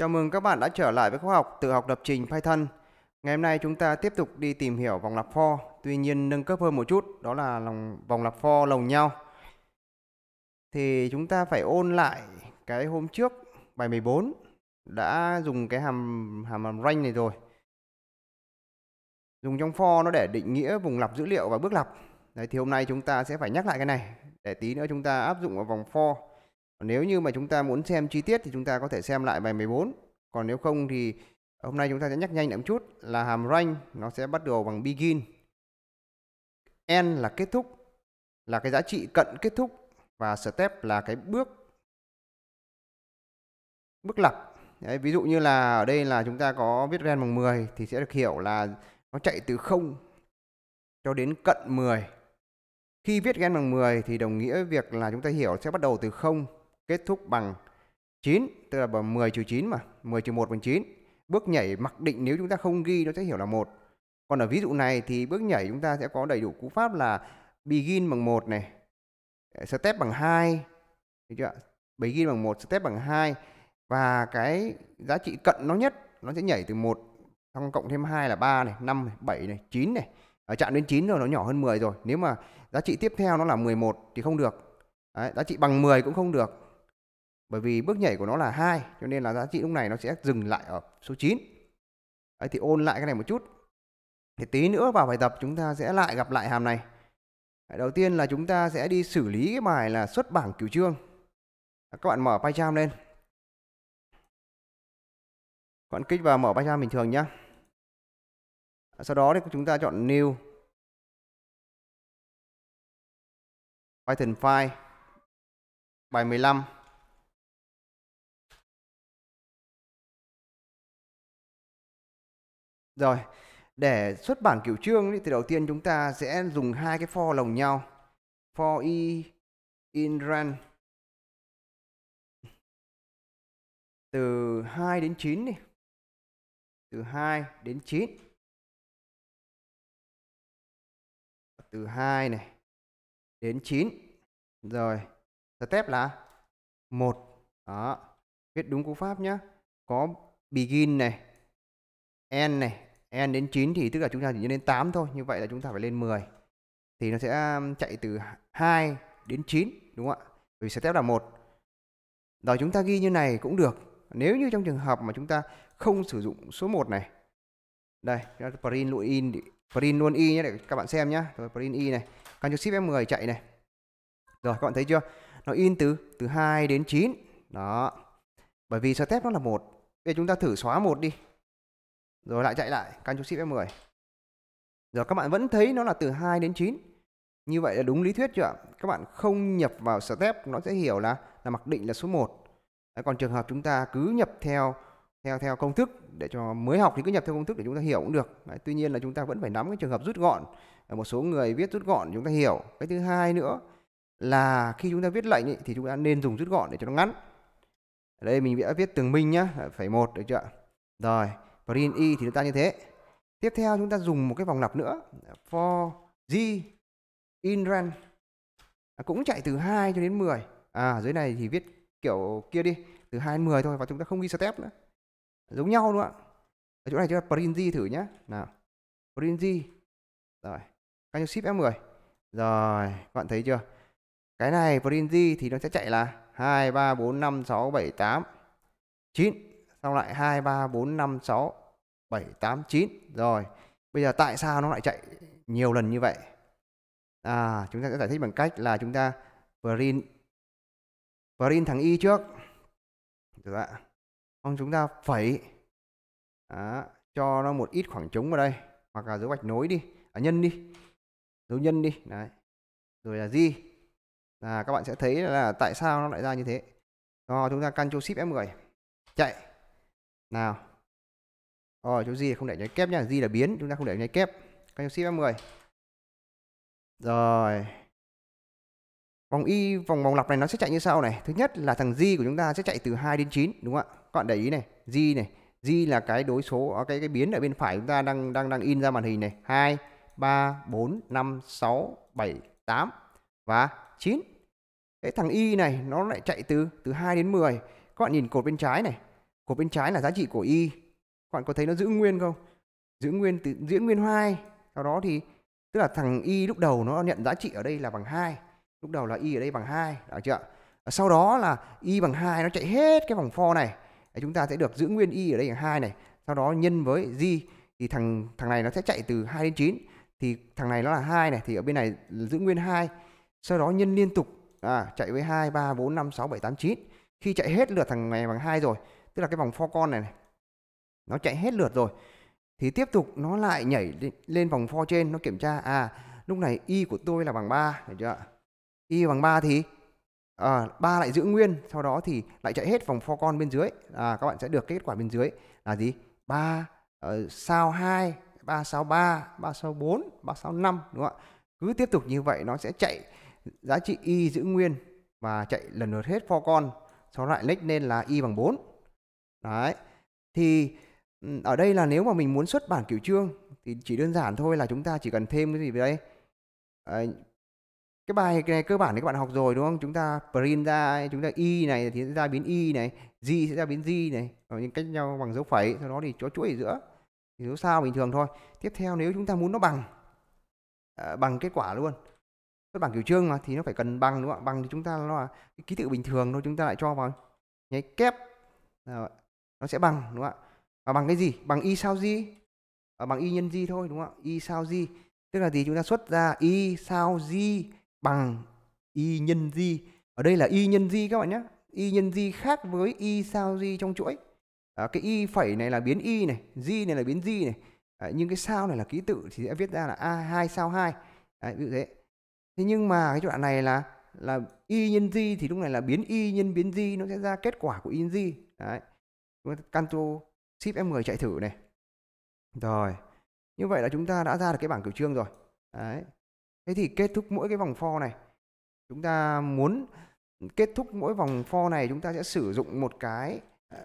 Chào mừng các bạn đã trở lại với khóa học tự học lập trình Python. Ngày hôm nay chúng ta tiếp tục đi tìm hiểu vòng lặp for, tuy nhiên nâng cấp hơn một chút, đó là lòng vòng lặp for lồng nhau. Thì chúng ta phải ôn lại cái hôm trước bài 14 đã dùng cái hàm hàm, range này rồi. Dùng trong for nó để định nghĩa vùng lặp dữ liệu và bước lặp. Đấy thì hôm nay chúng ta sẽ phải nhắc lại cái này để tí nữa chúng ta áp dụng vào vòng for nếu như mà chúng ta muốn xem chi tiết thì chúng ta có thể xem lại bài 14. Còn nếu không thì hôm nay chúng ta sẽ nhắc nhanh lại một chút là hàm range nó sẽ bắt đầu bằng begin. n là kết thúc, là cái giá trị cận kết thúc và step là cái bước bước lặp. Đấy, ví dụ như là ở đây là chúng ta có viết ren bằng 10 thì sẽ được hiểu là nó chạy từ 0 cho đến cận 10. Khi viết gen bằng 10 thì đồng nghĩa việc là chúng ta hiểu sẽ bắt đầu từ 0 kết thúc bằng 9 tức là bằng 10 trừ 9 mà 10 trừ 1 bằng 9 bước nhảy mặc định nếu chúng ta không ghi nó sẽ hiểu là một còn ở ví dụ này thì bước nhảy chúng ta sẽ có đầy đủ cú pháp là begin bằng 1 này ờ, step bằng 2 được chưa begin bằng 1 step bằng 2 và cái giá trị cận nó nhất nó sẽ nhảy từ 1 xong cộng thêm 2 là 3 này, 5 này, 7 này, 9 này. Ở chạm đến 9 rồi nó nhỏ hơn 10 rồi. Nếu mà giá trị tiếp theo nó là 11 thì không được. Đấy, giá trị bằng 10 cũng không được bởi vì bước nhảy của nó là hai cho nên là giá trị lúc này nó sẽ dừng lại ở số 9 Đấy, thì ôn lại cái này một chút thì tí nữa vào bài tập chúng ta sẽ lại gặp lại hàm này đầu tiên là chúng ta sẽ đi xử lý cái bài là xuất bảng cửu chương à, các bạn mở PyCharm lên các bạn kích vào mở PyCharm bình thường nhé à, sau đó thì chúng ta chọn new Python file bài 15 Rồi, để xuất bản kiểu chương thì đầu tiên chúng ta sẽ dùng hai cái for lồng nhau. For i in range từ 2 đến 9 đi. Từ 2 đến 9. Từ 2 này đến 9. Rồi, step là 1. Đó, viết đúng cú pháp nhá. Có begin này, end này, n đến 9 thì tức là chúng ta chỉ lên 8 thôi như vậy là chúng ta phải lên 10 thì nó sẽ um, chạy từ 2 đến 9 đúng không ạ vì step là một rồi chúng ta ghi như này cũng được nếu như trong trường hợp mà chúng ta không sử dụng số 1 này đây print luôn in print luôn y nhé để các bạn xem nhé rồi print y này Ctrl Shift F10 chạy này rồi các bạn thấy chưa nó in từ từ 2 đến 9 đó bởi vì step nó là một bây giờ chúng ta thử xóa một đi rồi lại chạy lại, Ctrl Shift F10. Rồi các bạn vẫn thấy nó là từ 2 đến 9. Như vậy là đúng lý thuyết chưa ạ? Các bạn không nhập vào step nó sẽ hiểu là là mặc định là số 1. Đấy, còn trường hợp chúng ta cứ nhập theo theo theo công thức để cho mới học thì cứ nhập theo công thức để chúng ta hiểu cũng được. Đấy, tuy nhiên là chúng ta vẫn phải nắm cái trường hợp rút gọn. Một số người viết rút gọn chúng ta hiểu. Cái thứ hai nữa là khi chúng ta viết lệnh ý, thì chúng ta nên dùng rút gọn để cho nó ngắn. Ở đây mình đã viết tường minh nhá, phải một được chưa Rồi print y thì chúng ta như thế tiếp theo chúng ta dùng một cái vòng lặp nữa for g in range à, cũng chạy từ 2 cho đến 10 à dưới này thì viết kiểu kia đi từ 2 đến 10 thôi và chúng ta không ghi step nữa giống nhau luôn ạ ở chỗ này chúng ta print g thử nhé nào print g rồi các ship f10 rồi các bạn thấy chưa cái này print g thì nó sẽ chạy là 2 3 4 5 6 7 8 9 xong lại 2 3 4 5 6 7, 8, 9. Rồi, bây giờ tại sao nó lại chạy nhiều lần như vậy? À, chúng ta sẽ giải thích bằng cách là chúng ta print print thằng y trước. Được ạ. Xong chúng ta phẩy Đó, cho nó một ít khoảng trống vào đây hoặc là dấu gạch nối đi, à, nhân đi. Dấu nhân đi, đấy. Rồi là gì? à các bạn sẽ thấy là tại sao nó lại ra như thế. Rồi chúng ta Ctrl Shift F10. Chạy. Nào, rồi ờ, chỗ gì không để nháy kép nhá gì là biến chúng ta không để nháy kép các ship em mười rồi vòng y vòng vòng lặp này nó sẽ chạy như sau này thứ nhất là thằng di của chúng ta sẽ chạy từ 2 đến 9 đúng không ạ các bạn để ý này di này di là cái đối số à, cái cái biến ở bên phải chúng ta đang đang đang in ra màn hình này hai ba bốn năm sáu bảy tám và 9 cái thằng y này nó lại chạy từ từ 2 đến 10 các bạn nhìn cột bên trái này cột bên trái là giá trị của y các bạn có thấy nó giữ nguyên không giữ nguyên từ giữ nguyên hai sau đó thì tức là thằng y lúc đầu nó nhận giá trị ở đây là bằng hai lúc đầu là y ở đây bằng hai đã chưa sau đó là y bằng hai nó chạy hết cái vòng for này chúng ta sẽ được giữ nguyên y ở đây bằng hai này sau đó nhân với g thì thằng thằng này nó sẽ chạy từ 2 đến 9 thì thằng này nó là hai này thì ở bên này giữ nguyên hai sau đó nhân liên tục à, chạy với hai ba bốn năm sáu bảy tám chín khi chạy hết lượt thằng này bằng hai rồi tức là cái vòng for con này, này nó chạy hết lượt rồi thì tiếp tục nó lại nhảy lên vòng for trên nó kiểm tra à lúc này y của tôi là bằng 3 được chưa y bằng 3 thì à, ờ, 3 lại giữ nguyên sau đó thì lại chạy hết vòng for con bên dưới à, các bạn sẽ được kết quả bên dưới là gì 3 uh, ờ, sao 2 3 sao 3 3 sao 4 3 sao 5 đúng không ạ cứ tiếp tục như vậy nó sẽ chạy giá trị y giữ nguyên và chạy lần lượt hết for con sau đó lại lách lên là y bằng 4 đấy thì ở đây là nếu mà mình muốn xuất bản kiểu chương thì chỉ đơn giản thôi là chúng ta chỉ cần thêm cái gì về đây à, cái bài này cơ bản thì các bạn học rồi đúng không chúng ta print ra chúng ta y này thì sẽ ra biến y này g sẽ ra biến g này rồi những cách nhau bằng dấu phẩy sau đó thì cho chuỗi ở giữa thì dấu sao bình thường thôi tiếp theo nếu chúng ta muốn nó bằng à, bằng kết quả luôn xuất bản kiểu chương mà thì nó phải cần bằng đúng không ạ bằng thì chúng ta nó là cái ký tự bình thường thôi chúng ta lại cho vào nháy kép à, nó sẽ bằng đúng không ạ và ờ, bằng cái gì bằng y sao di và ờ, bằng y nhân di thôi đúng không y sao di tức là gì chúng ta xuất ra y sao di bằng y nhân di ở đây là y nhân di các bạn nhé y nhân di khác với y sao di trong chuỗi à, cái y phẩy này là biến y này di này là biến di này à, nhưng cái sao này là ký tự thì sẽ viết ra là a hai sao hai Đấy, ví dụ thế thế nhưng mà cái đoạn này là là y nhân di thì lúc này là biến y nhân biến di nó sẽ ra kết quả của y nhân di đấy canto ship M10 chạy thử này. Rồi, như vậy là chúng ta đã ra được cái bảng cửu trương rồi. Đấy. Thế thì kết thúc mỗi cái vòng for này, chúng ta muốn kết thúc mỗi vòng for này chúng ta sẽ sử dụng một cái ờ,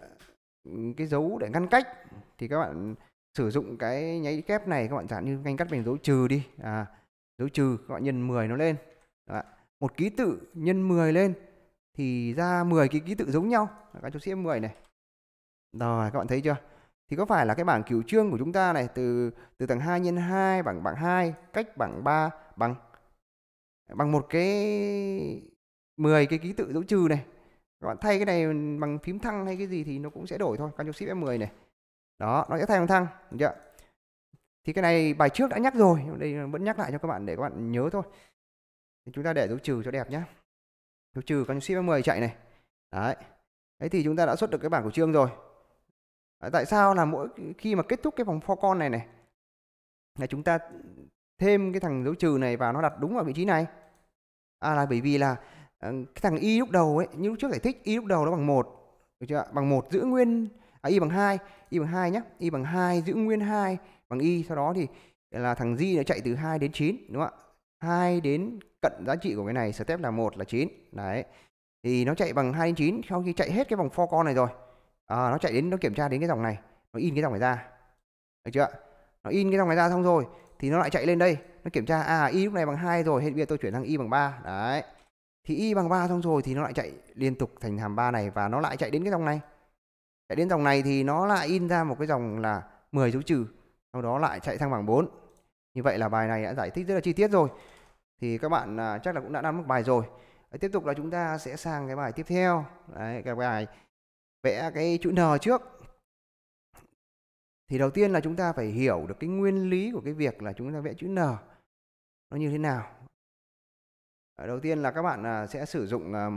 cái dấu để ngăn cách thì các bạn sử dụng cái nháy kép này các bạn chẳng như ngăn cắt bằng dấu trừ đi à, dấu trừ các bạn nhân 10 nó lên Đó. một ký tự nhân 10 lên thì ra 10 cái ký tự giống nhau các chú xếp 10 này rồi các bạn thấy chưa? Thì có phải là cái bảng cửu chương của chúng ta này từ từ tầng 2 nhân 2 bằng bảng 2 cách bảng 3 bằng bằng một cái 10 cái ký tự dấu trừ này. Các bạn thay cái này bằng phím thăng hay cái gì thì nó cũng sẽ đổi thôi. Ctrl Shift F10 này. Đó, nó sẽ thay bằng thăng, được chưa? Thì cái này bài trước đã nhắc rồi, đây vẫn nhắc lại cho các bạn để các bạn nhớ thôi. Thì chúng ta để dấu trừ cho đẹp nhá. Dấu trừ Ctrl Shift F10 chạy này. Đấy. Thế thì chúng ta đã xuất được cái bảng của chương rồi tại sao là mỗi khi mà kết thúc cái vòng for con này này là chúng ta thêm cái thằng dấu trừ này vào nó đặt đúng vào vị trí này à là bởi vì là ờ, cái thằng y lúc đầu ấy như lúc trước giải thích y lúc đầu nó bằng một được chưa bằng một giữ nguyên à, y bằng hai y bằng hai nhé y bằng hai giữ nguyên hai bằng y sau đó thì là thằng di nó chạy từ 2 đến 9 đúng không ạ 2 đến cận giá trị của cái này step là 1 là 9 đấy thì nó chạy bằng 2 đến 9 sau khi chạy hết cái vòng for con này rồi à, nó chạy đến nó kiểm tra đến cái dòng này nó in cái dòng này ra được chưa nó in cái dòng này ra xong rồi thì nó lại chạy lên đây nó kiểm tra à y lúc này bằng hai rồi hết bây giờ tôi chuyển sang y bằng 3 đấy thì y bằng 3 xong rồi thì nó lại chạy liên tục thành hàm 3 này và nó lại chạy đến cái dòng này chạy đến dòng này thì nó lại in ra một cái dòng là 10 dấu trừ sau đó lại chạy sang bằng 4 như vậy là bài này đã giải thích rất là chi tiết rồi thì các bạn à, chắc là cũng đã nắm được bài rồi tiếp tục là chúng ta sẽ sang cái bài tiếp theo Đấy, cái bài vẽ cái chữ N trước thì đầu tiên là chúng ta phải hiểu được cái nguyên lý của cái việc là chúng ta vẽ chữ N nó như thế nào đầu tiên là các bạn à, sẽ sử dụng à,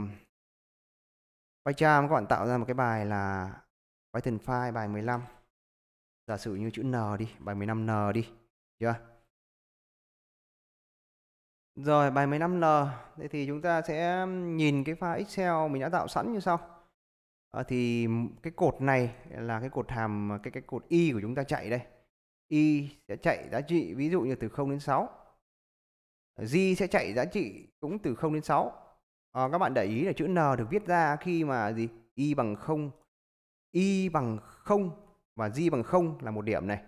PyCharm các bạn tạo ra một cái bài là Python file bài 15 giả sử như chữ N đi bài 15N đi chưa rồi bài 15N thì chúng ta sẽ nhìn cái file Excel mình đã tạo sẵn như sau Ờ, thì cái cột này là cái cột hàm cái cái cột y của chúng ta chạy đây y sẽ chạy giá trị ví dụ như từ 0 đến 6 g sẽ chạy giá trị cũng từ 0 đến 6 à, ờ, các bạn để ý là chữ n được viết ra khi mà gì y bằng 0 y bằng 0 và g bằng 0 là một điểm này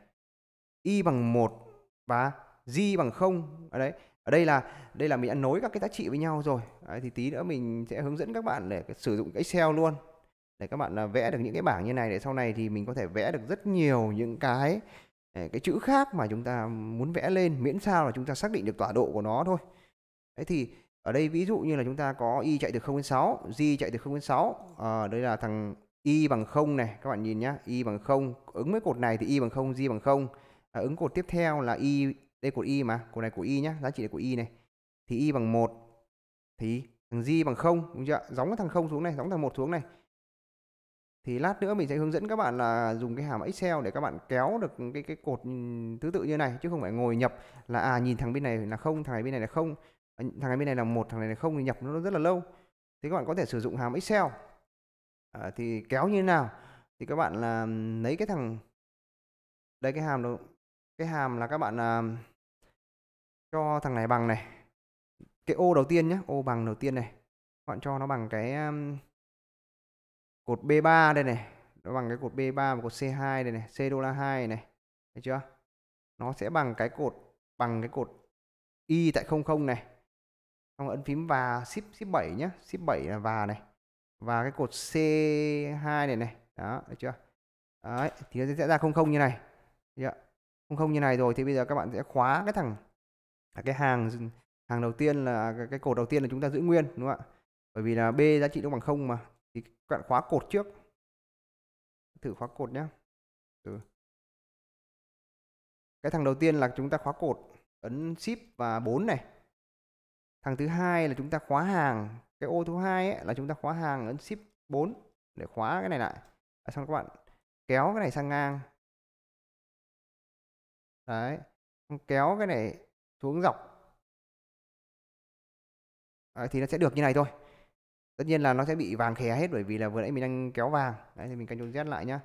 y bằng 1 và g bằng 0 ở đấy ở đây là đây là mình đã nối các cái giá trị với nhau rồi đấy, thì tí nữa mình sẽ hướng dẫn các bạn để sử dụng Excel luôn để các bạn à, vẽ được những cái bảng như này để sau này thì mình có thể vẽ được rất nhiều những cái à, cái chữ khác mà chúng ta muốn vẽ lên miễn sao là chúng ta xác định được tọa độ của nó thôi đấy thì ở đây ví dụ như là chúng ta có y chạy từ 0 đến 6 g chạy từ 0 đến 6 à, ờ, đây là thằng y bằng 0 này các bạn nhìn nhá y bằng 0 ứng với cột này thì y bằng 0 g bằng 0 à, ứng cột tiếp theo là y đây cột y mà cột này của y nhá giá trị của y này thì y bằng 1 thì thằng g bằng 0 đúng chưa gióng cái thằng 0 xuống này giống thằng 1 xuống này thì lát nữa mình sẽ hướng dẫn các bạn là dùng cái hàm Excel để các bạn kéo được cái cái cột thứ tự như này chứ không phải ngồi nhập là à nhìn thằng bên này là không thằng này bên này là không à, thằng này bên này là một thằng này là không thì nhập nó rất là lâu thì các bạn có thể sử dụng hàm Excel à, thì kéo như thế nào thì các bạn là lấy cái thằng đây cái hàm đó cái hàm là các bạn à, cho thằng này bằng này cái ô đầu tiên nhé ô bằng đầu tiên này các bạn cho nó bằng cái cột B3 đây này nó bằng cái cột B3 và cột C2 đây này C đô la 2 này thấy chưa nó sẽ bằng cái cột bằng cái cột Y tại 00 này xong ấn phím và ship ship 7 nhé ship 7 là và này và cái cột C2 này này đó thấy chưa đấy thì nó sẽ ra 00 như này không không như này rồi thì bây giờ các bạn sẽ khóa cái thằng cái hàng hàng đầu tiên là cái cột đầu tiên là chúng ta giữ nguyên đúng không ạ bởi vì là b giá trị nó bằng không mà các bạn khóa cột trước thử khóa cột nhé ừ. cái thằng đầu tiên là chúng ta khóa cột ấn ship và 4 này thằng thứ hai là chúng ta khóa hàng cái ô thứ hai là chúng ta khóa hàng ấn ship 4 để khóa cái này lại à, xong các bạn kéo cái này sang ngang đấy kéo cái này xuống dọc à, thì nó sẽ được như này thôi tất nhiên là nó sẽ bị vàng khè hết bởi vì là vừa nãy mình đang kéo vàng đấy thì mình ctrl z lại nhá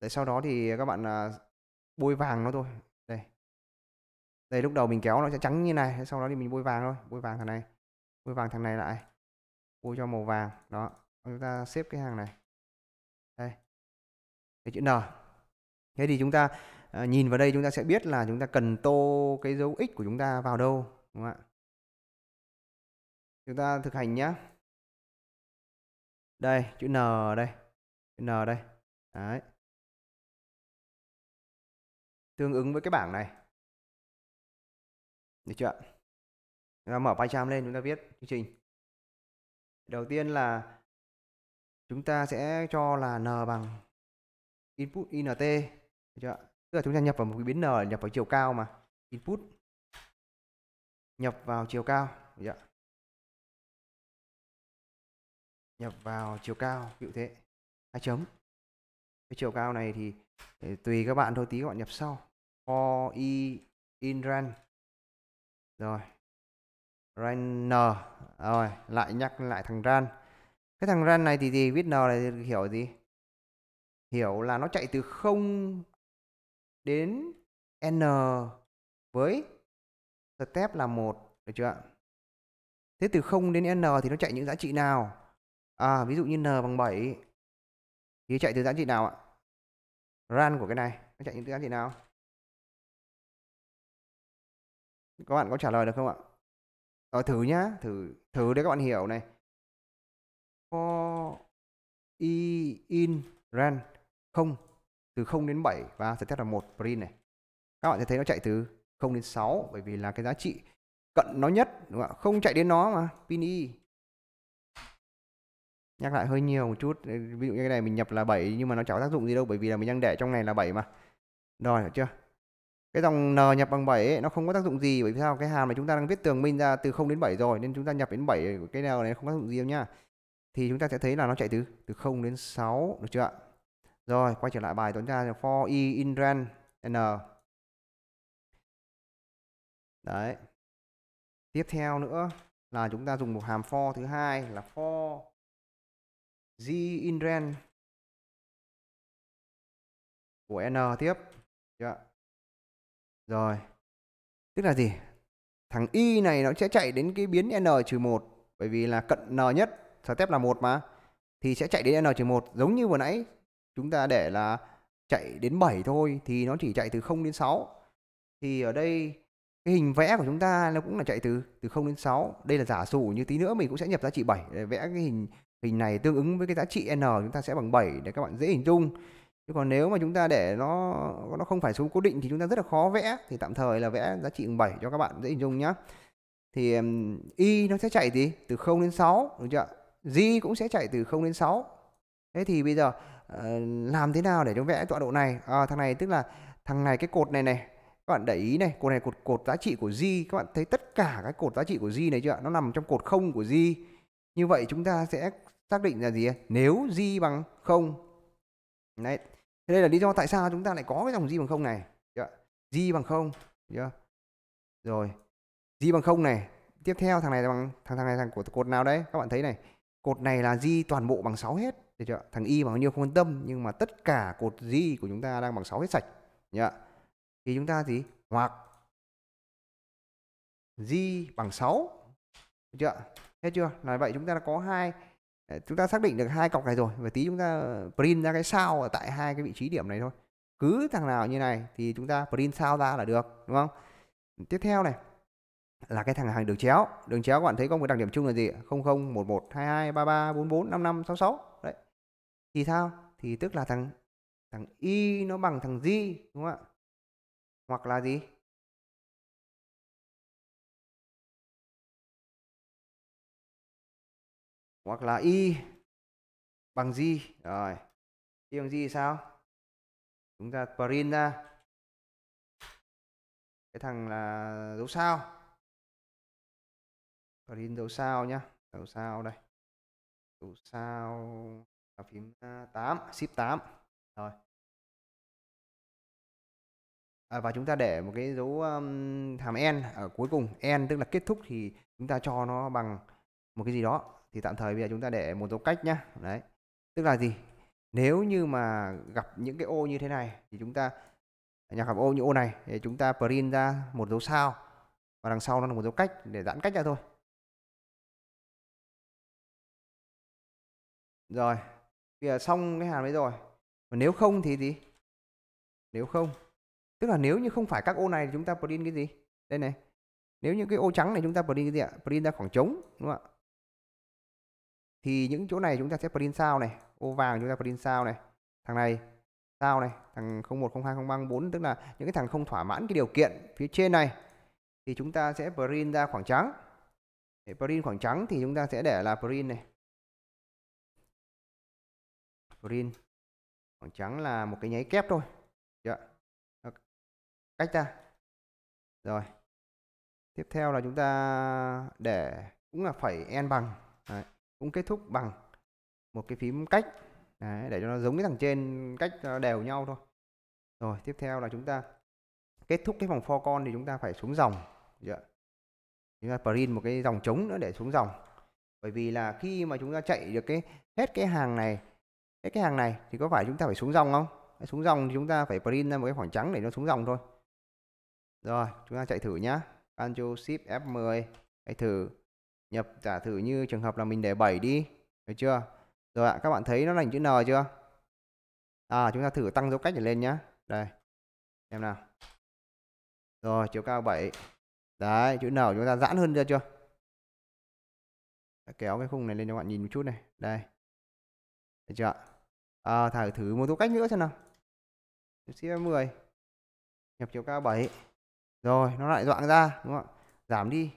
đấy sau đó thì các bạn à, bôi vàng nó thôi đây đây lúc đầu mình kéo nó sẽ trắng như này sau đó thì mình bôi vàng thôi bôi vàng thằng này bôi vàng thằng này lại bôi cho màu vàng đó chúng ta xếp cái hàng này đây cái chữ n thế thì chúng ta à, nhìn vào đây chúng ta sẽ biết là chúng ta cần tô cái dấu x của chúng ta vào đâu đúng không ạ chúng ta thực hành nhé đây chữ n đây chữ n đây đấy tương ứng với cái bảng này được chưa chúng ta mở PyCharm lên chúng ta viết chương trình đầu tiên là chúng ta sẽ cho là n bằng input int được chưa tức là chúng ta nhập vào một cái biến n nhập vào chiều cao mà input nhập vào chiều cao được chưa nhập vào chiều cao ví thế hai chấm cái chiều cao này thì tùy các bạn thôi tí các bạn nhập sau for i in ran rồi ran n rồi lại nhắc lại thằng ran cái thằng ran này thì gì viết n này thì hiểu gì hiểu là nó chạy từ 0 đến n với step là một được chưa ạ thế từ 0 đến n thì nó chạy những giá trị nào À, ví dụ như n bằng 7 thì chạy từ giá trị nào ạ? Ran của cái này nó chạy từ giá trị nào? Các bạn có trả lời được không ạ? Ờ, thử nhá, thử thử để các bạn hiểu này. For i in ran 0 từ 0 đến 7 và sẽ test là một print này. Các bạn sẽ thấy nó chạy từ 0 đến 6 bởi vì là cái giá trị cận nó nhất đúng không ạ? Không chạy đến nó mà pin i nhắc lại hơi nhiều một chút ví dụ như cái này mình nhập là 7 nhưng mà nó chẳng tác dụng gì đâu bởi vì là mình đang để trong này là 7 mà rồi được chưa cái dòng n nhập bằng 7 ấy, nó không có tác dụng gì bởi vì sao cái hàm mà chúng ta đang viết tường minh ra từ 0 đến 7 rồi nên chúng ta nhập đến 7 cái nào này không tác dụng gì đâu nhá thì chúng ta sẽ thấy là nó chạy từ từ 0 đến 6 được chưa ạ rồi quay trở lại bài toán ra for i in ran n đấy tiếp theo nữa là chúng ta dùng một hàm for thứ hai là for Z in ren của n tiếp chưa? Dạ. rồi tức là gì thằng y này nó sẽ chạy đến cái biến n trừ một bởi vì là cận n nhất step là một mà thì sẽ chạy đến n trừ một giống như vừa nãy chúng ta để là chạy đến 7 thôi thì nó chỉ chạy từ 0 đến 6 thì ở đây cái hình vẽ của chúng ta nó cũng là chạy từ từ 0 đến 6 đây là giả sử như tí nữa mình cũng sẽ nhập giá trị 7 để vẽ cái hình hình này tương ứng với cái giá trị n chúng ta sẽ bằng 7 để các bạn dễ hình dung chứ còn nếu mà chúng ta để nó nó không phải số cố định thì chúng ta rất là khó vẽ thì tạm thời là vẽ giá trị bằng 7 cho các bạn dễ hình dung nhá thì y nó sẽ chạy gì từ 0 đến 6 đúng chưa z cũng sẽ chạy từ 0 đến 6 thế thì bây giờ ờ, làm thế nào để chúng vẽ tọa độ này à, thằng này tức là thằng này cái cột này này các bạn để ý này cột này cột cột giá trị của z, các bạn thấy tất cả các cột giá trị của z này chưa nó nằm trong cột không của z. như vậy chúng ta sẽ xác định là gì nếu di bằng không đấy thế đây là lý do tại sao chúng ta lại có cái dòng di bằng không này di bằng không rồi di bằng không này tiếp theo thằng này là bằng thằng thằng này thằng của cột nào đấy các bạn thấy này cột này là di toàn bộ bằng 6 hết được chưa thằng y bằng bao nhiêu không quan tâm nhưng mà tất cả cột di của chúng ta đang bằng 6 hết sạch nhá thì chúng ta gì hoặc di bằng 6 được chưa hết chưa là vậy chúng ta đã có hai chúng ta xác định được hai cọc này rồi và tí chúng ta print ra cái sao ở tại hai cái vị trí điểm này thôi cứ thằng nào như này thì chúng ta print sao ra là được đúng không tiếp theo này là cái thằng hàng đường chéo đường chéo các bạn thấy có một đặc điểm chung là gì 00 11 22 33 44 55 66 đấy thì sao thì tức là thằng thằng y nó bằng thằng g đúng không ạ hoặc là gì hoặc là y bằng gì rồi y bằng gì sao chúng ta print ra cái thằng là dấu sao print dấu sao nhá dấu sao đây dấu sao là phím 8 ship 8 rồi à, và chúng ta để một cái dấu um, hàm n ở cuối cùng n tức là kết thúc thì chúng ta cho nó bằng một cái gì đó thì tạm thời bây giờ chúng ta để một dấu cách nhá đấy tức là gì nếu như mà gặp những cái ô như thế này thì chúng ta nhà gặp ô như ô này thì chúng ta print ra một dấu sao và đằng sau nó là một dấu cách để giãn cách ra thôi rồi bây giờ xong cái hàm đấy rồi mà nếu không thì gì nếu không tức là nếu như không phải các ô này thì chúng ta print cái gì đây này nếu như cái ô trắng này chúng ta print cái gì ạ print ra khoảng trống đúng không ạ thì những chỗ này chúng ta sẽ print sao này ô vàng chúng ta print sao này thằng này sao này thằng 01 02 034 tức là những cái thằng không thỏa mãn cái điều kiện phía trên này thì chúng ta sẽ print ra khoảng trắng để print khoảng trắng thì chúng ta sẽ để là print này print khoảng trắng là một cái nháy kép thôi dạ. yeah. cách ra rồi tiếp theo là chúng ta để cũng là phẩy n bằng cũng kết thúc bằng một cái phím cách Đấy, để cho nó giống cái thằng trên cách đều nhau thôi rồi tiếp theo là chúng ta kết thúc cái vòng for con thì chúng ta phải xuống dòng chúng ta print một cái dòng trống nữa để xuống dòng bởi vì là khi mà chúng ta chạy được cái hết cái hàng này hết cái hàng này thì có phải chúng ta phải xuống dòng không xuống dòng thì chúng ta phải print ra một cái khoảng trắng để nó xuống dòng thôi rồi chúng ta chạy thử nhá Ctrl Shift F10 hãy thử nhập giả thử như trường hợp là mình để 7 đi thấy chưa rồi ạ các bạn thấy nó là chữ n chưa à chúng ta thử tăng dấu cách này lên nhá đây em nào rồi chiều cao 7 đấy chữ n chúng ta giãn hơn ra chưa Đã kéo cái khung này lên cho bạn nhìn một chút này đây được chưa à, thử thử một dấu cách nữa xem nào chia 10 nhập chiều cao 7 rồi nó lại dọn ra đúng không ạ giảm đi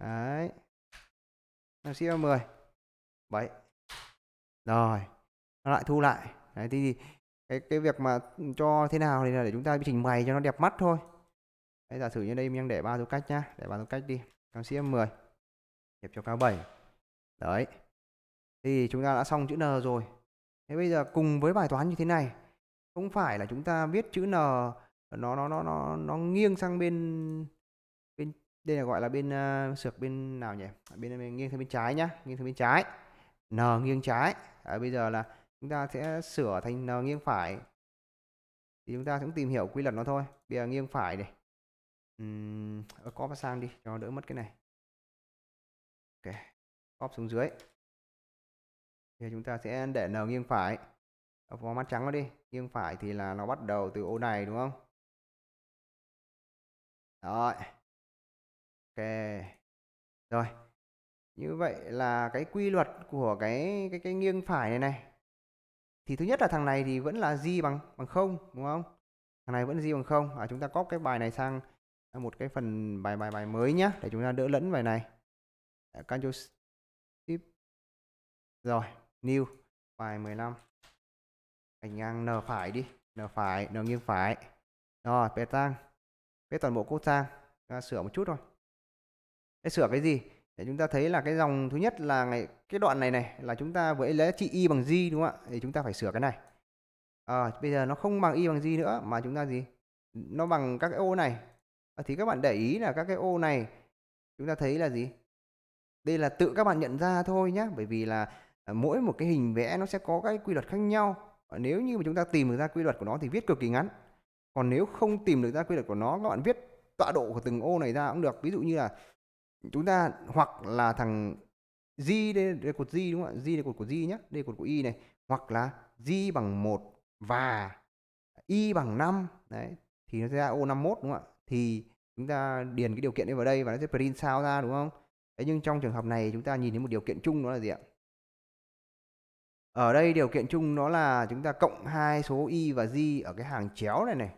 đấy nó sẽ là 10 7 rồi nó lại thu lại đấy thì cái cái việc mà cho thế nào thì là để chúng ta chỉnh bày cho nó đẹp mắt thôi đấy, giả sử như đây mình đang để ba dấu cách nhá để ba dấu cách đi cao sĩ 10 nhập cho cao 7 đấy thì chúng ta đã xong chữ n rồi thế bây giờ cùng với bài toán như thế này không phải là chúng ta viết chữ n nó nó nó nó nó nghiêng sang bên đây là gọi là bên uh, sược bên nào nhỉ bên, bên nghiêng sang bên trái nhá nghiêng sang bên trái n nghiêng trái à, bây giờ là chúng ta sẽ sửa thành n nghiêng phải thì chúng ta cũng tìm hiểu quy luật nó thôi bây giờ nghiêng phải này uhm, cóp sang đi cho đỡ mất cái này ok cóp xuống dưới thì chúng ta sẽ để n nghiêng phải ở mắt trắng nó đi nghiêng phải thì là nó bắt đầu từ ô này đúng không rồi ok rồi như vậy là cái quy luật của cái cái cái nghiêng phải này này thì thứ nhất là thằng này thì vẫn là g bằng bằng không đúng không thằng này vẫn g bằng không à, chúng ta copy cái bài này sang một cái phần bài bài bài mới nhá để chúng ta đỡ lẫn bài này Ctrl tiếp rồi new bài 15 ảnh ngang n phải đi n phải n nghiêng phải rồi bé tăng bé toàn bộ cốt sang ta sửa một chút thôi thế sửa cái gì để chúng ta thấy là cái dòng thứ nhất là ngày cái đoạn này này là chúng ta với lấy trị y bằng g đúng không ạ thì chúng ta phải sửa cái này à, bây giờ nó không bằng y bằng g nữa mà chúng ta gì nó bằng các cái ô này à, thì các bạn để ý là các cái ô này chúng ta thấy là gì đây là tự các bạn nhận ra thôi nhé bởi vì là ờ, mỗi một cái hình vẽ nó sẽ có cái quy luật khác nhau nếu như mà chúng ta tìm được ra quy luật của nó thì viết cực kỳ ngắn còn nếu không tìm được ra quy luật của nó các bạn viết tọa độ của từng ô này ra cũng được ví dụ như là chúng ta hoặc là thằng z đây, đây cột z đúng không ạ? z đây cột của z nhé. Đây cột của Y này. Hoặc là z bằng 1 và Y bằng 5. Đấy. Thì nó sẽ ra O51 đúng không ạ? Thì chúng ta điền cái điều kiện ấy vào đây và nó sẽ print sao ra đúng không? Thế nhưng trong trường hợp này chúng ta nhìn thấy một điều kiện chung đó là gì ạ? Ở đây điều kiện chung nó là chúng ta cộng hai số Y và z ở cái hàng chéo này này.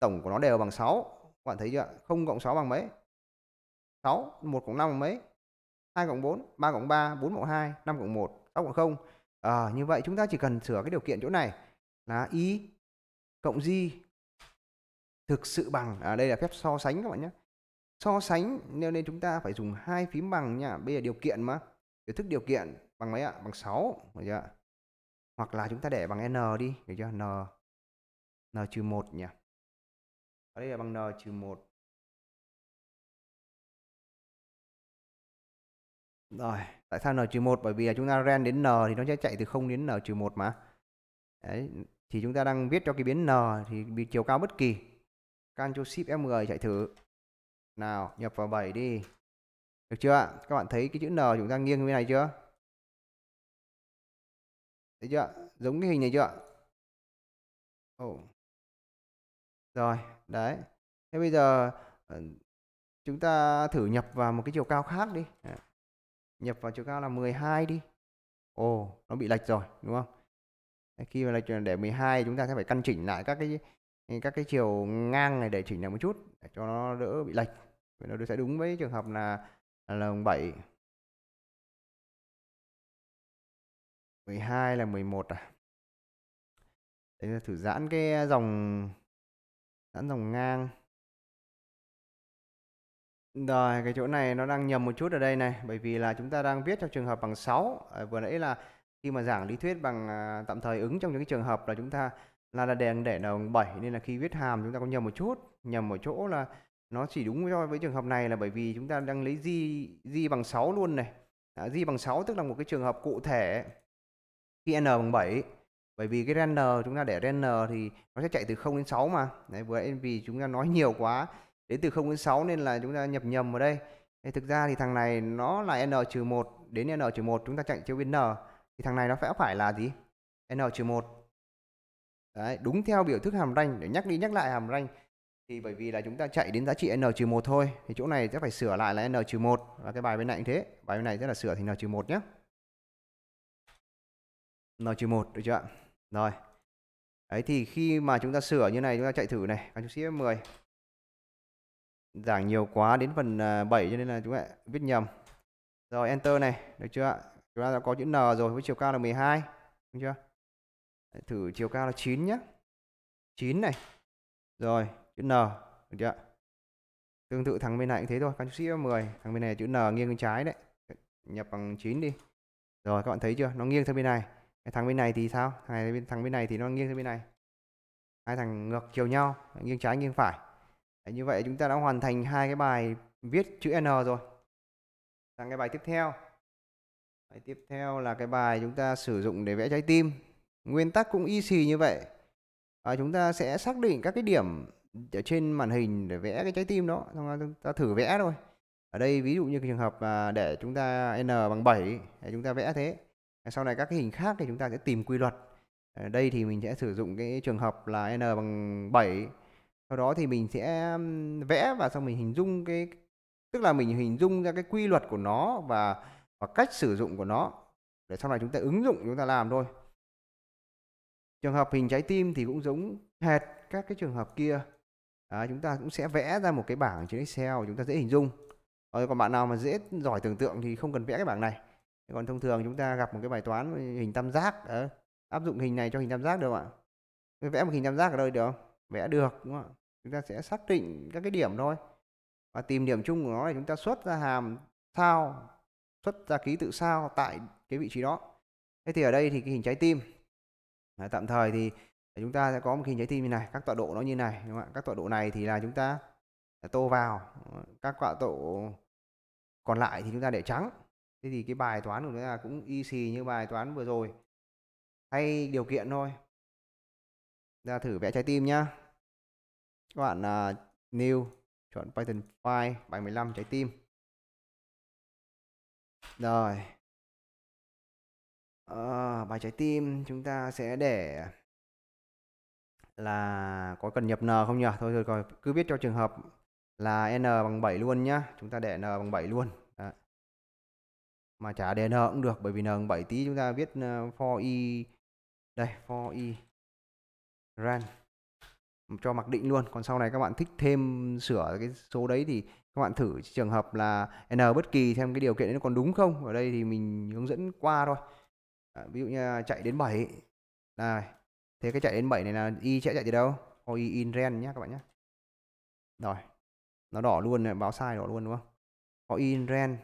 Tổng của nó đều bằng 6. Các bạn thấy chưa ạ? không cộng 6 bằng mấy? 6, 1 cộng 5 mấy? 2 cộng 4, 3 cộng 3, 4 cộng 2, 5 cộng 1, 6 cộng 0. À, ờ, như vậy chúng ta chỉ cần sửa cái điều kiện chỗ này là y cộng g thực sự bằng. À, đây là phép so sánh các bạn nhé. So sánh nên, nên chúng ta phải dùng hai phím bằng nha. Bây giờ điều kiện mà. Biểu thức điều kiện bằng mấy ạ? Bằng 6, được chưa? Hoặc là chúng ta để bằng n đi, được chưa? n n trừ một nhỉ. Ở đây là bằng n trừ một Rồi, tại sao n trừ 1? Bởi vì là chúng ta ren đến n thì nó sẽ chạy từ 0 đến n trừ 1 mà. Đấy, thì chúng ta đang viết cho cái biến n thì bị chiều cao bất kỳ. can cho ship f MG chạy thử. Nào, nhập vào 7 đi. Được chưa Các bạn thấy cái chữ n chúng ta nghiêng như này chưa? Thấy chưa Giống cái hình này chưa ạ? Oh. Rồi, đấy. Thế bây giờ ờ, chúng ta thử nhập vào một cái chiều cao khác đi nhập vào chiều cao là 12 đi ồ nó bị lệch rồi đúng không khi mà lệch để 12 chúng ta sẽ phải căn chỉnh lại các cái các cái chiều ngang này để chỉnh lại một chút để cho nó đỡ bị lệch Vậy nó sẽ đúng với trường hợp là là 7 12 là 11 à để thử giãn cái dòng giãn dòng ngang rồi, cái chỗ này nó đang nhầm một chút ở đây này, bởi vì là chúng ta đang viết trong trường hợp bằng 6. À, ờ, vừa nãy là khi mà giảng lý thuyết bằng à, tạm thời ứng trong những cái trường hợp là chúng ta là là đèn để là bằng 7 nên là khi viết hàm chúng ta có nhầm một chút, nhầm một chỗ là nó chỉ đúng cho với trường hợp này là bởi vì chúng ta đang lấy di di bằng 6 luôn này. À, di bằng 6 tức là một cái trường hợp cụ thể khi n bằng 7 bởi vì cái ren n chúng ta để ren n thì nó sẽ chạy từ 0 đến 6 mà. Đấy vừa nãy vì chúng ta nói nhiều quá đến từ 0 đến 6 nên là chúng ta nhập nhầm vào đây thì thực ra thì thằng này nó là n trừ 1 đến n trừ 1 chúng ta chạy chiều biến n thì thằng này nó sẽ phải là gì n trừ 1 đấy đúng theo biểu thức hàm ranh để nhắc đi nhắc lại hàm ranh thì bởi vì là chúng ta chạy đến giá trị n trừ 1 thôi thì chỗ này sẽ phải sửa lại là n trừ 1 và cái bài bên này cũng thế bài bên này sẽ là sửa thì n trừ 1 nhé n trừ 1 được chưa ạ rồi đấy thì khi mà chúng ta sửa như này chúng ta chạy thử này các chú sĩ 10 giảng nhiều quá đến phần 7 à, cho nên là chúng ta viết nhầm rồi enter này được chưa ạ chúng ta đã có chữ n rồi với chiều cao là 12 đúng chưa thử chiều cao là 9 nhé 9 này rồi chữ n được chưa tương tự thằng bên này cũng thế thôi các sĩ 10 thằng bên này chữ n nghiêng bên trái đấy nhập bằng 9 đi rồi các bạn thấy chưa nó nghiêng sang bên này thằng bên này thì sao thằng này thằng bên này thì nó nghiêng sang bên này hai thằng ngược chiều nhau nghiêng trái nghiêng phải Đấy, như vậy chúng ta đã hoàn thành hai cái bài viết chữ N rồi sang cái bài tiếp theo bài tiếp theo là cái bài chúng ta sử dụng để vẽ trái tim nguyên tắc cũng y xì như vậy à, chúng ta sẽ xác định các cái điểm ở trên màn hình để vẽ cái trái tim đó xong rồi chúng ta thử vẽ thôi ở đây ví dụ như cái trường hợp để chúng ta n bằng 7 để chúng ta vẽ thế sau này các cái hình khác thì chúng ta sẽ tìm quy luật ở đây thì mình sẽ sử dụng cái trường hợp là n bằng 7 sau đó thì mình sẽ vẽ và xong mình hình dung cái tức là mình hình dung ra cái quy luật của nó và và cách sử dụng của nó để sau này chúng ta ứng dụng chúng ta làm thôi trường hợp hình trái tim thì cũng giống hệt các cái trường hợp kia à, chúng ta cũng sẽ vẽ ra một cái bảng trên Excel chúng ta dễ hình dung ờ, còn bạn nào mà dễ giỏi tưởng tượng thì không cần vẽ cái bảng này còn thông thường chúng ta gặp một cái bài toán hình tam giác áp dụng hình này cho hình tam giác được không ạ vẽ một hình tam giác ở đây được không vẽ được đúng không chúng ta sẽ xác định các cái điểm thôi và tìm điểm chung của nó là chúng ta xuất ra hàm sao xuất ra ký tự sao tại cái vị trí đó thế thì ở đây thì cái hình trái tim à, tạm thời thì chúng ta sẽ có một hình trái tim như này các tọa độ nó như này đúng không ạ các tọa độ này thì là chúng ta tô vào các tọa độ còn lại thì chúng ta để trắng thế thì cái bài toán của chúng ta cũng y xì như bài toán vừa rồi hay điều kiện thôi ra thử vẽ trái tim nhá các bạn uh, à, new chọn Python file bài 15 trái tim rồi à, bài trái tim chúng ta sẽ để là có cần nhập n không nhỉ thôi rồi rồi cứ viết cho trường hợp là n bằng 7 luôn nhá chúng ta để n bằng 7 luôn Đó. mà trả đề n cũng được bởi vì n bằng 7 tí chúng ta viết ờ, for i đây for i run cho mặc định luôn còn sau này các bạn thích thêm sửa cái số đấy thì các bạn thử trường hợp là n bất kỳ xem cái điều kiện đấy nó còn đúng không ở đây thì mình hướng dẫn qua thôi à, ví dụ như chạy đến 7 này thế cái chạy đến 7 này là y sẽ chạy từ đâu y in ren nhé các bạn nhé rồi nó đỏ luôn này báo sai đỏ luôn đúng không có in ren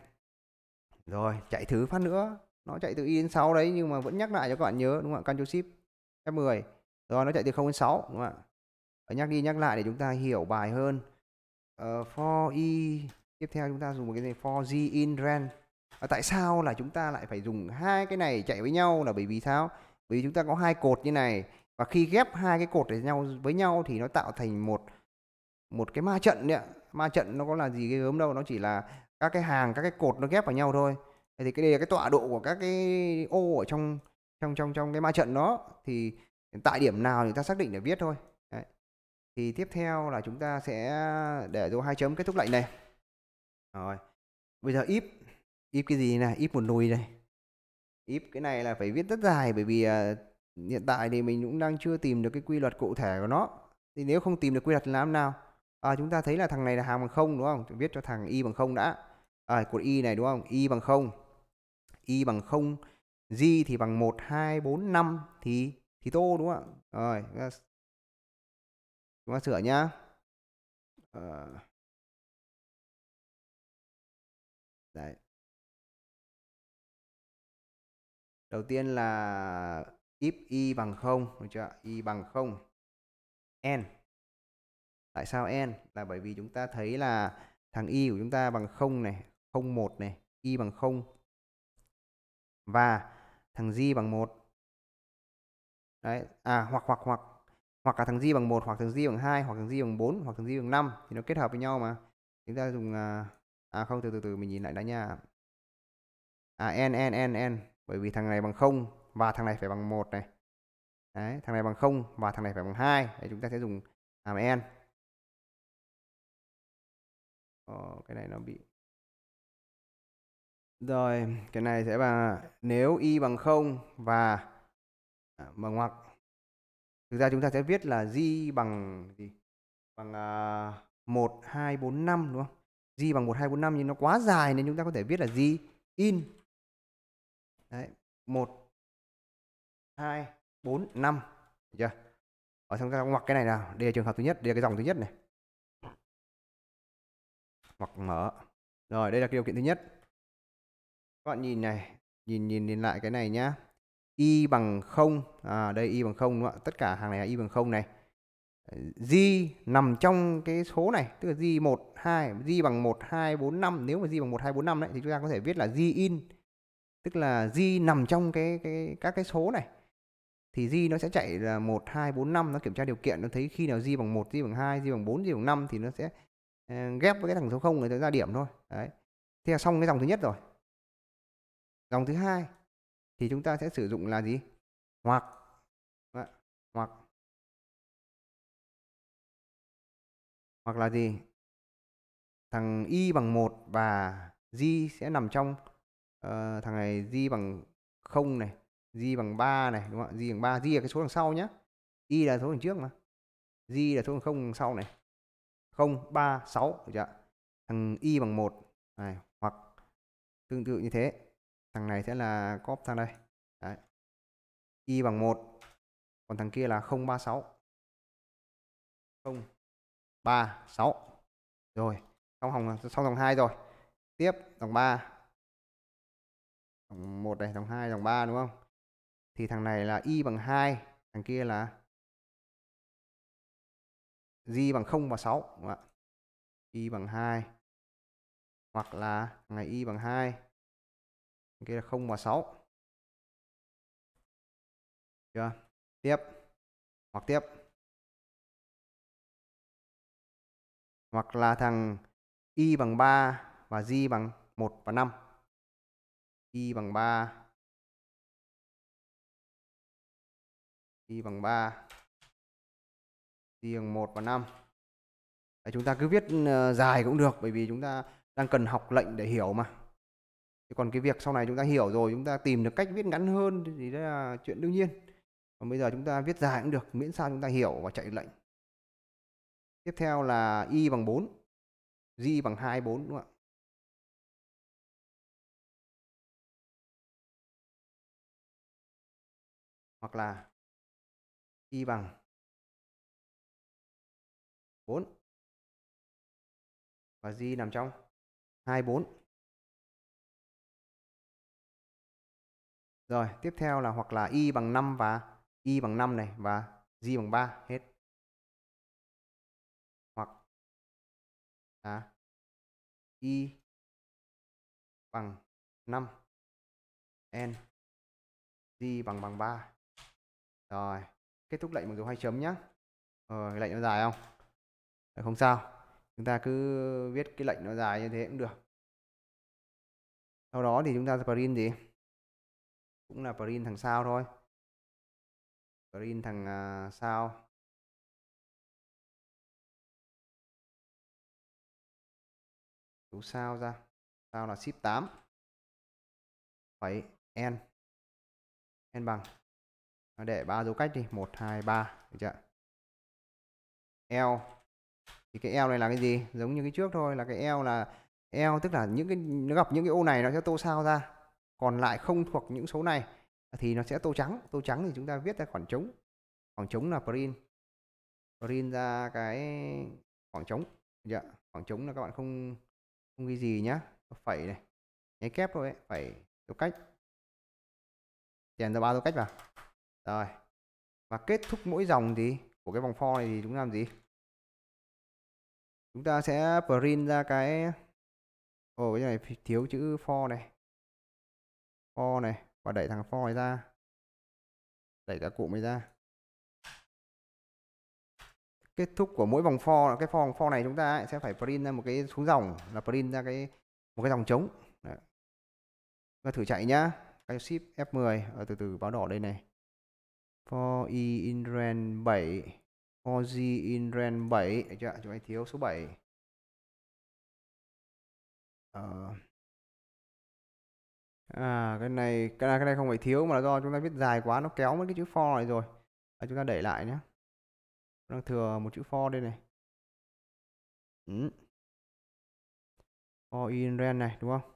rồi chạy thử phát nữa nó chạy từ y đến 6 đấy nhưng mà vẫn nhắc lại cho các bạn nhớ đúng không ạ Ctrl Shift F10 rồi nó chạy từ 0 đến 6 đúng không ạ Ờ, nhắc đi nhắc lại để chúng ta hiểu bài hơn uh, ờ, for i e, tiếp theo chúng ta dùng một cái này for z in range à, ờ, tại sao là chúng ta lại phải dùng hai cái này chạy với nhau là bởi vì sao bởi vì chúng ta có hai cột như này và khi ghép hai cái cột để nhau với nhau thì nó tạo thành một một cái ma trận đấy ạ ma trận nó có là gì cái gớm đâu nó chỉ là các cái hàng các cái cột nó ghép vào nhau thôi thì cái đây là cái tọa độ của các cái ô ở trong trong trong trong cái ma trận đó thì tại điểm nào thì ta xác định để viết thôi thì tiếp theo là chúng ta sẽ để dấu hai chấm kết thúc lệnh này rồi bây giờ if if cái gì này if một nồi này if cái này là phải viết rất dài bởi vì uh, hiện tại thì mình cũng đang chưa tìm được cái quy luật cụ thể của nó thì nếu không tìm được quy luật làm nào à, chúng ta thấy là thằng này là hàm bằng không đúng không viết cho thằng y bằng không đã à, cột y này đúng không y bằng không y bằng không g thì bằng một hai bốn năm thì thì tô đúng không rồi chúng ta sửa nhá à. đấy đầu tiên là if y bằng không được chưa y bằng không n tại sao n là bởi vì chúng ta thấy là thằng y của chúng ta bằng không này không một này y bằng không và thằng g bằng một đấy à hoặc hoặc hoặc hoặc là thằng di bằng 1 hoặc thằng di bằng 2 hoặc thằng di bằng 4 hoặc thằng di bằng 5 thì nó kết hợp với nhau mà chúng ta dùng à, à, không từ từ từ mình nhìn lại đã nha à n n n n bởi vì thằng này bằng 0 và thằng này phải bằng 1 này Đấy, thằng này bằng 0 và thằng này phải bằng 2 thì chúng ta sẽ dùng hàm n Ồ, cái này nó bị rồi cái này sẽ là nếu y bằng 0 và mở à, ngoặc thực ra chúng ta sẽ viết là g bằng gì bằng à, một hai bốn năm đúng không g bằng một hai bốn năm nhưng nó quá dài nên chúng ta có thể viết là g in đấy 1 2 4 5 Được chưa ở trong ta ngoặc cái này nào đây là trường hợp thứ nhất đây là cái dòng thứ nhất này hoặc mở rồi đây là cái điều kiện thứ nhất các bạn nhìn này nhìn nhìn nhìn lại cái này nhá y bằng 0 à, đây y bằng 0 đúng không ạ tất cả hàng này là y bằng 0 này G ờ, nằm trong cái số này tức là G1 2 G bằng 1 2 4 5 nếu mà G bằng 1 2 4 5 đấy thì chúng ta có thể viết là G in tức là G nằm trong cái cái các cái số này thì G nó sẽ chạy là 1 2 4 5 nó kiểm tra điều kiện nó thấy khi nào G bằng 1 G bằng 2 G bằng 4 G bằng 5 thì nó sẽ ờ, ghép với cái thằng số 0 người ta ra điểm thôi đấy thế là xong cái dòng thứ nhất rồi dòng thứ hai thì chúng ta sẽ sử dụng là gì hoặc Đấy, vâng hoặc hoặc là gì thằng y bằng 1 và di sẽ nằm trong uh, thằng này di bằng 0 này di bằng 3 này đúng không ạ di bằng 3 di là cái số đằng sau nhá y là số đằng trước mà di là số đằng không đằng sau này 0 3 6 được chưa thằng y bằng 1 này hoặc tương tự như thế thằng này sẽ là cóp sang đây Đấy. y bằng 1 còn thằng kia là 036 036 rồi xong hồng xong dòng 2 rồi tiếp dòng 3 dòng 1 này dòng 2 dòng 3 đúng không thì thằng này là y bằng 2 thằng kia là y bằng 0 và 6 đúng không ạ y bằng 2 hoặc là ngày y bằng 2 kia là 0 và 6 chưa tiếp hoặc tiếp hoặc là thằng y bằng 3 và z bằng 1 và 5 y bằng 3 y bằng 3 y bằng 1 và 5 Đấy, chúng ta cứ viết ờ, dài cũng được bởi vì chúng ta đang cần học lệnh để hiểu mà còn cái việc sau này chúng ta hiểu rồi chúng ta tìm được cách viết ngắn hơn thì đấy là chuyện đương nhiên còn bây giờ chúng ta viết dài cũng được miễn sao chúng ta hiểu và chạy lệnh tiếp theo là y bằng 4 g bằng 2 4 đúng không ạ hoặc là y bằng 4 và g nằm trong 24 Rồi, tiếp theo là hoặc là y bằng 5 và y bằng 5 này và z bằng 3 hết. Hoặc là y bằng 5 n z bằng bằng 3. Rồi, kết thúc lệnh bằng dấu hai chấm nhá. Rồi, lệnh nó dài không? không sao. Chúng ta cứ viết cái lệnh nó dài như thế cũng được. Sau đó thì chúng ta sẽ print gì? cũng là print thằng sau thôi print thằng uh, à, sau chú sao ra sao là ship 8 phải n n bằng để ba dấu cách đi 1 2 3 được chưa L thì cái L này là cái gì giống như cái trước thôi là cái L là L tức là những cái nó gặp những cái ô này nó sẽ tô sao ra còn lại không thuộc những số này thì nó sẽ tô trắng tô trắng thì chúng ta viết ra khoảng trống khoảng trống là print print ra cái khoảng trống dạ khoảng trống là các bạn không không ghi gì nhá phẩy này nháy kép thôi ấy. phẩy dấu cách chèn ra ba dấu cách vào rồi và kết thúc mỗi dòng thì của cái vòng for này thì chúng ta làm gì chúng ta sẽ print ra cái ồ cái này thiếu chữ for này for này và đẩy thằng for này ra đẩy cả cụm này ra kết thúc của mỗi vòng for là cái vòng for này chúng ta ấy, sẽ phải print ra một cái xuống dòng là print ra cái một cái dòng trống Đấy. Và thử chạy nhá cái ship F10 à, ờ, từ từ báo đỏ đây này for e in range 7 for g in range 7 Đấy chưa? chúng ta thiếu số 7 uh, ờ. À, cái này cái này cái này không phải thiếu mà là do chúng ta viết dài quá nó kéo mất cái chữ for này rồi. À, chúng ta đẩy lại nhé. Đang thừa một chữ for đây này. Ừ. For in ren này đúng không?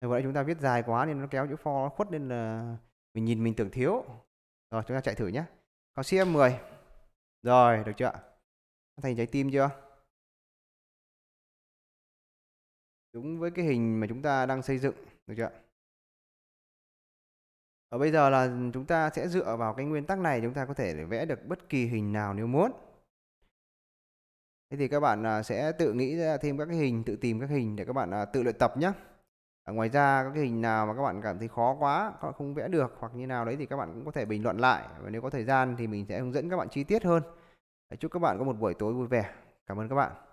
Rồi vậy chúng ta viết dài quá nên nó kéo chữ for nó khuất nên là mình nhìn mình tưởng thiếu. Rồi chúng ta chạy thử nhé. Có CM10. Rồi, được chưa? Thành trái tim chưa? Đúng với cái hình mà chúng ta đang xây dựng được chưa ở bây giờ là chúng ta sẽ dựa vào cái nguyên tắc này chúng ta có thể để vẽ được bất kỳ hình nào nếu muốn thế thì các bạn à, sẽ tự nghĩ ra thêm các cái hình tự tìm các hình để các bạn à, tự luyện tập nhé ở ngoài ra các cái hình nào mà các bạn cảm thấy khó quá các bạn không vẽ được hoặc như nào đấy thì các bạn cũng có thể bình luận lại và nếu có thời gian thì mình sẽ hướng dẫn các bạn chi tiết hơn chúc các bạn có một buổi tối vui vẻ cảm ơn các bạn